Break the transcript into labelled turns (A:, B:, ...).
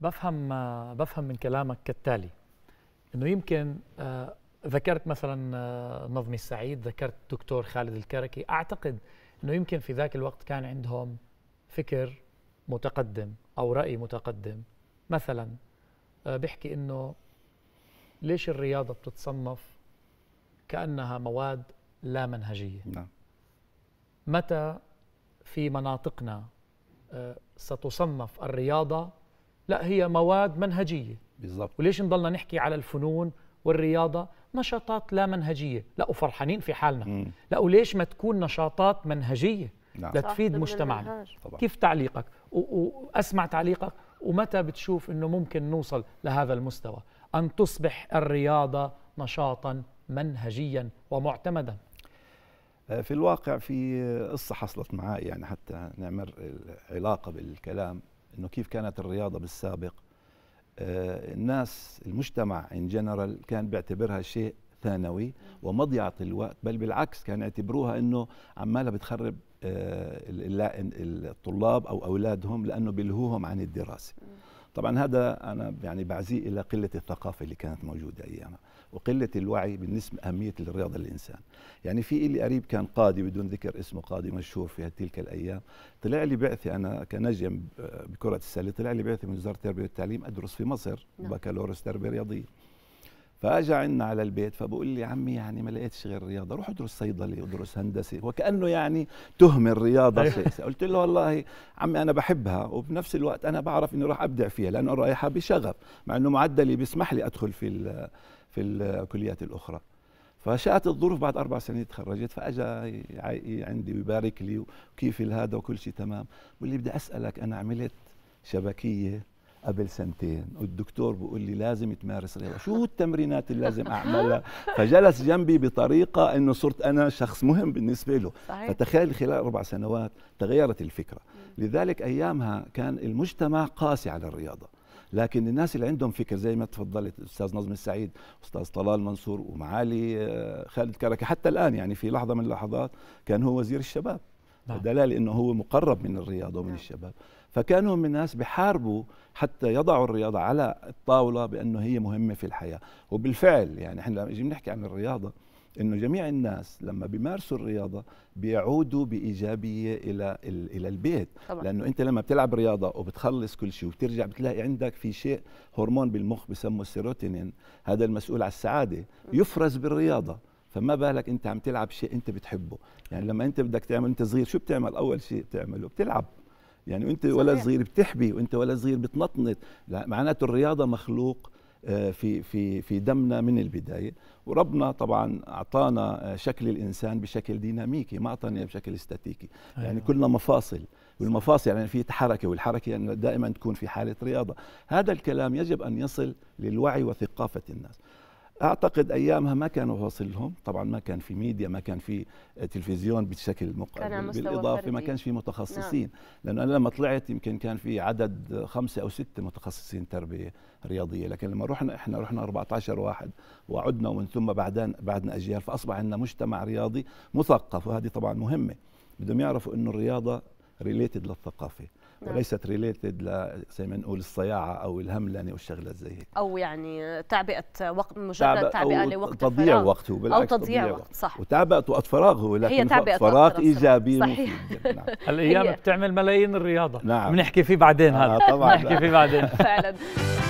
A: بفهم بفهم من كلامك كالتالي انه يمكن آه، ذكرت مثلا آه، نظمي السعيد ذكرت دكتور خالد الكركي اعتقد انه يمكن في ذاك الوقت كان عندهم فكر متقدم او راي متقدم مثلا آه، بيحكي انه ليش الرياضه بتتصنف كانها مواد لا منهجيه نعم متى في مناطقنا ستصنف الرياضه لا هي مواد منهجيه بالضبط وليش نضلنا نحكي على الفنون والرياضه نشاطات لا منهجيه لا وفرحانين في حالنا مم. لا وليش ما تكون نشاطات منهجيه نعم. لتفيد مجتمعنا كيف تعليقك واسمع تعليقك ومتى بتشوف انه ممكن نوصل لهذا المستوى ان تصبح الرياضه نشاطا منهجيا ومعتمدا
B: آه، في الواقع في قصه حصلت معي يعني حتى نعمل علاقه بالكلام انه كيف كانت الرياضه بالسابق آه، الناس المجتمع ان جنرال كان بيعتبرها شيء ثانوي ومضيعه الوقت بل بالعكس كان يعتبروها انه عمالها بتخرب آه، الطلاب او اولادهم لانه بيلهوهم عن الدراسه طبعا هذا انا يعني بعزيه الى قله الثقافه اللي كانت موجوده ايامها وقله الوعي بالنسبه اهميه الرياضه للانسان يعني في إلي قريب كان قاضي بدون ذكر اسمه قاضي مشهور في تلك الايام طلع لي بعثه انا كنجم بكره السله طلع لي بعثه من وزاره التربيه والتعليم ادرس في مصر نعم. بكالوريوس تربيه رياضيه فاجى عندنا على البيت فبقول لي عمي يعني ما لقيتش غير رياضه روح ادرس صيدلي ادرس هندسه وكانه يعني تهم الرياضه شيء أيوه. قلت له والله عمي انا بحبها وبنفس الوقت انا بعرف اني راح ابدع فيها لانه رايحه بشغف مع انه معدلي بيسمح لي ادخل في ال في الكليات الاخرى فشاءت الظروف بعد اربع سنين تخرجت فاجى عندي ويبارك لي وكيف هذا وكل شيء تمام بقول لي بدي اسالك انا عملت شبكيه قبل سنتين والدكتور بيقول لي لازم تمارس رياضه شو التمرينات اللي لازم اعملها فجلس جنبي بطريقه انه صرت انا شخص مهم بالنسبه له صحيح. فتخيل خلال اربع سنوات تغيرت الفكره لذلك ايامها كان المجتمع قاسي على الرياضه لكن الناس اللي عندهم فكر زي ما تفضلت استاذ نظم السعيد استاذ طلال منصور ومعالي آه، خالد كركي حتى الان يعني في لحظه من اللحظات كان هو وزير الشباب نعم. دلاله انه هو مقرب من الرياضه ومن نعم. الشباب فكانوا من الناس بحاربوا حتى يضعوا الرياضة على الطاولة بأنه هي مهمة في الحياة وبالفعل يعني احنا لما نجي بنحكي عن الرياضة انه جميع الناس لما بيمارسوا الرياضه بيعودوا بايجابيه الى الى البيت طبعا. لانه انت لما بتلعب رياضه وبتخلص كل شيء وبترجع بتلاقي عندك في شيء هرمون بالمخ بسموه السيروتينين هذا المسؤول على السعاده يفرز بالرياضه فما بالك انت عم تلعب شيء انت بتحبه يعني لما انت بدك تعمل انت صغير شو بتعمل اول شيء بتعمله بتلعب يعني وانت ولا صغير بتحبي وانت ولا صغير بتنطنط معناته الرياضه مخلوق آه، في في في دمنا من البدايه وربنا طبعا اعطانا آه، شكل الانسان بشكل ديناميكي ما اعطانا أيوة. بشكل استاتيكي أيوة. يعني كلنا مفاصل والمفاصل يعني في حركه والحركه يعني دائما تكون في حاله رياضه هذا الكلام يجب ان يصل للوعي وثقافه الناس اعتقد ايامها ما كانوا واصل لهم طبعا ما كان في ميديا ما كان في تلفزيون بشكل مقابل بالاضافه فردي. ما كانش في متخصصين نعم. لانه انا لما طلعت يمكن كان في عدد خمسه او سته متخصصين تربيه رياضيه لكن لما رحنا احنا رحنا 14 واحد وعدنا ومن ثم بعدين بعدنا اجيال فاصبح عندنا مجتمع رياضي مثقف وهذه طبعا مهمه بدهم يعرفوا انه الرياضه ريليتد للثقافه نعم. وليست ريليتد ل زي ما نقول الصياعه او الهملنه والشغلات زي هيك او يعني تعبئه وقت مجرد تعبئه لوقت تضييع وقت هو او تضييع وقت صح وتعبئه وقت فراغ هو لكن هي تعبئه فراغ ايجابي صحيح نعم. الايام
A: بتعمل ملايين الرياضه نعم بنحكي فيه بعدين هذا آه طبعا بنحكي فيه بعدين فعلا